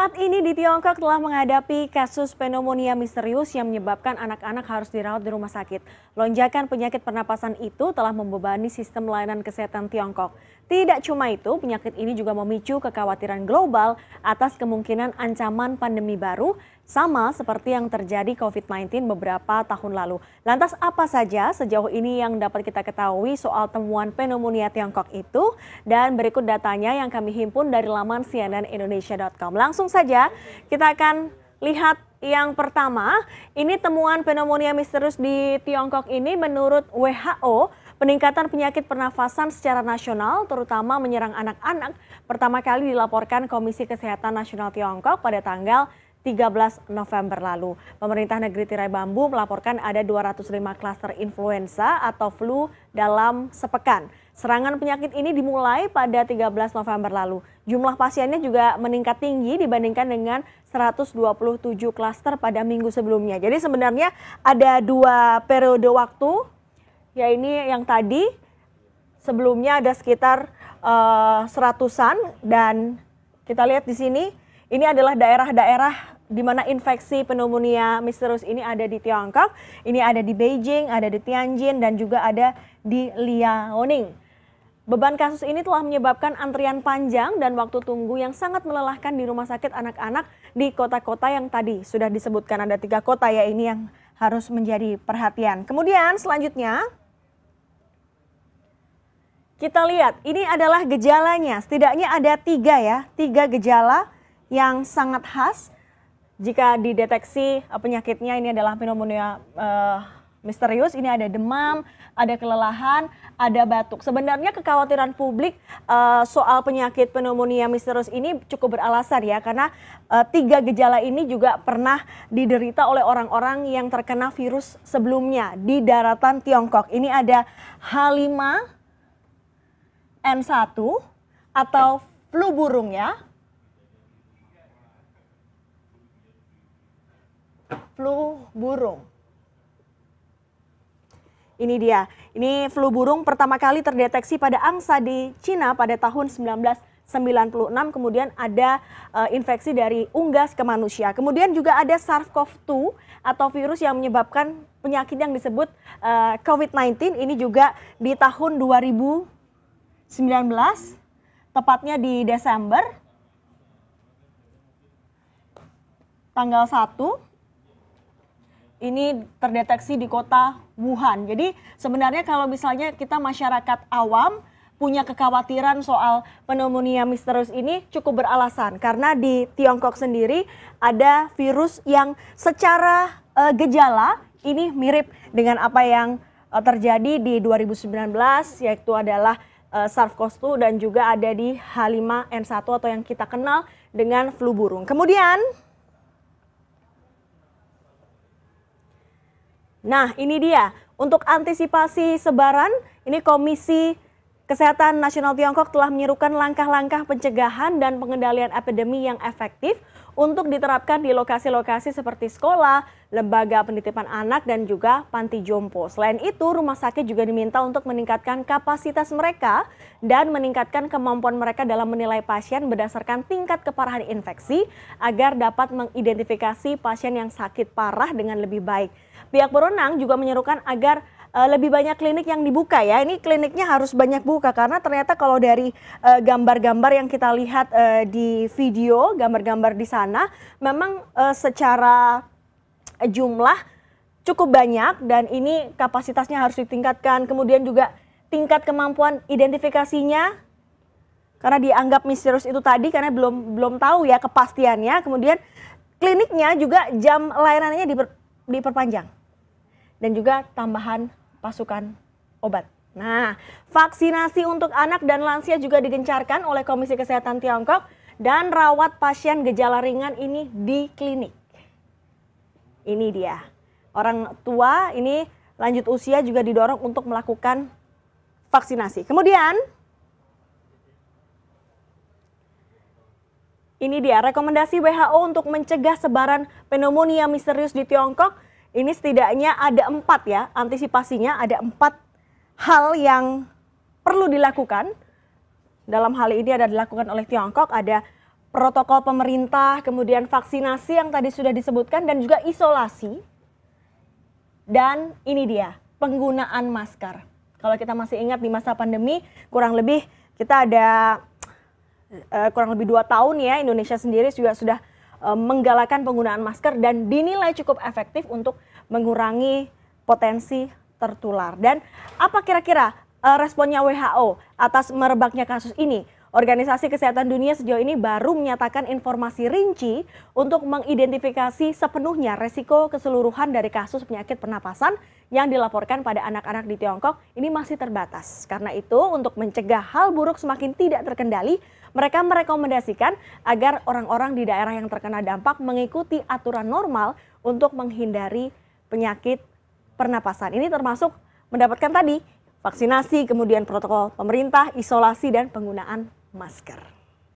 Saat ini di Tiongkok telah menghadapi kasus pneumonia misterius yang menyebabkan anak-anak harus dirawat di rumah sakit. Lonjakan penyakit pernapasan itu telah membebani sistem layanan kesehatan Tiongkok. Tidak cuma itu, penyakit ini juga memicu kekhawatiran global atas kemungkinan ancaman pandemi baru sama seperti yang terjadi COVID-19 beberapa tahun lalu. Lantas apa saja sejauh ini yang dapat kita ketahui soal temuan pneumonia Tiongkok itu? Dan berikut datanya yang kami himpun dari laman cnnindonesia.com. Langsung saja kita akan lihat yang pertama, ini temuan pneumonia misterius di Tiongkok ini menurut WHO Peningkatan penyakit pernafasan secara nasional, terutama menyerang anak-anak, pertama kali dilaporkan Komisi Kesehatan Nasional Tiongkok pada tanggal 13 November lalu. Pemerintah negeri Tirai Bambu melaporkan ada 205 klaster influenza atau flu dalam sepekan. Serangan penyakit ini dimulai pada 13 November lalu. Jumlah pasiennya juga meningkat tinggi dibandingkan dengan 127 klaster pada minggu sebelumnya. Jadi sebenarnya ada dua periode waktu Ya ini yang tadi sebelumnya ada sekitar uh, seratusan dan kita lihat di sini ini adalah daerah-daerah di mana infeksi pneumonia misterius ini ada di Tiongkok, ini ada di Beijing, ada di Tianjin, dan juga ada di Liaoning. Beban kasus ini telah menyebabkan antrian panjang dan waktu tunggu yang sangat melelahkan di rumah sakit anak-anak di kota-kota yang tadi sudah disebutkan ada tiga kota ya ini yang harus menjadi perhatian. Kemudian selanjutnya kita lihat, ini adalah gejalanya. Setidaknya ada tiga ya, tiga gejala yang sangat khas jika dideteksi eh, penyakitnya ini adalah pneumonia uh, misterius, ini ada demam, ada kelelahan, ada batuk. Sebenarnya kekhawatiran publik uh, soal penyakit pneumonia misterius ini cukup beralasan ya, karena uh, tiga gejala ini juga pernah diderita oleh orang-orang yang terkena virus sebelumnya di daratan Tiongkok. Ini ada H5 N1 atau flu burungnya? Flu burung. Ini dia. Ini flu burung pertama kali terdeteksi pada angsa di Cina pada tahun 19 96 kemudian ada uh, infeksi dari unggas ke manusia. Kemudian juga ada SARS-CoV-2 atau virus yang menyebabkan penyakit yang disebut uh, eh, COVID-19 ini juga di tahun 2000 19 tepatnya di Desember tanggal 1 ini terdeteksi di kota Wuhan. Jadi sebenarnya kalau misalnya kita masyarakat awam punya kekhawatiran soal pneumonia misterius ini cukup beralasan karena di Tiongkok sendiri ada virus yang secara uh, gejala ini mirip dengan apa yang eh, terjadi di 2019 yaitu adalah Eh, uh, SARS-CoV-2 dan juga ada di H5N1 atau yang kita kenal dengan flu burung. Kemudian Nah, ini dia untuk antisipasi sebaran ini Komisi Kesehatan Nasional Tiongkok telah menyerukan langkah-langkah pencegahan dan pengendalian epidemi yang efektif untuk diterapkan di lokasi-lokasi seperti sekolah, lembaga penitipan anak, dan juga panti jompo. Selain itu, rumah sakit juga diminta untuk meningkatkan kapasitas mereka dan meningkatkan kemampuan mereka dalam menilai pasien berdasarkan tingkat keparahan infeksi agar dapat mengidentifikasi pasien yang sakit parah dengan lebih baik. Pihak berwenang juga menyerukan agar uh, lebih banyak klinik yang dibuka ya. Ini kliniknya harus banyak buka karena ternyata kalau dari eh, gambar-gambar uh, yang kita lihat uh, di video, gambar-gambar di sana memang uh, secara jumlah cukup banyak dan ini kapasitasnya harus ditingkatkan. Kemudian juga tingkat kemampuan identifikasinya karena dianggap misterius itu tadi karena belum belum tahu ya kepastiannya. Kemudian kliniknya juga jam layanannya diper, diperpanjang dan juga tambahan pasukan obat. Nah, vaksinasi untuk anak dan lansia juga digencarkan oleh Komisi Kesehatan Tiongkok dan rawat pasien gejala ringan ini di klinik. Ini dia. Orang tua ini lanjut usia juga didorong untuk melakukan vaksinasi. Kemudian ini dia rekomendasi WHO untuk mencegah sebaran pneumonia misterius di Tiongkok ini setidaknya ada empat ya, antisipasinya ada empat hal yang perlu dilakukan. Dalam hal ini ada dilakukan oleh Tiongkok, ada protokol pemerintah, kemudian vaksinasi yang tadi sudah disebutkan dan juga isolasi. Dan ini dia, penggunaan masker. Kalau kita masih ingat di masa pandemi, kurang lebih kita ada eh, kurang lebih dua tahun ya Indonesia sendiri juga sudah Eh, menggalakkan penggunaan masker dan dinilai cukup efektif untuk mengurangi potensi tertular. Dan apa kira-kira eh, responnya WHO atas merebaknya kasus ini? Organisasi Kesehatan Dunia sejauh ini baru menyatakan informasi rinci untuk mengidentifikasi sepenuhnya resiko keseluruhan dari kasus penyakit pernapasan yang dilaporkan pada anak-anak di Tiongkok ini masih terbatas. Karena itu untuk mencegah hal buruk semakin tidak terkendali, mereka merekomendasikan agar orang-orang di daerah yang terkena dampak mengikuti aturan normal untuk menghindari penyakit pernapasan. Ini termasuk mendapatkan tadi vaksinasi, kemudian protokol pemerintah, isolasi, dan penggunaan masker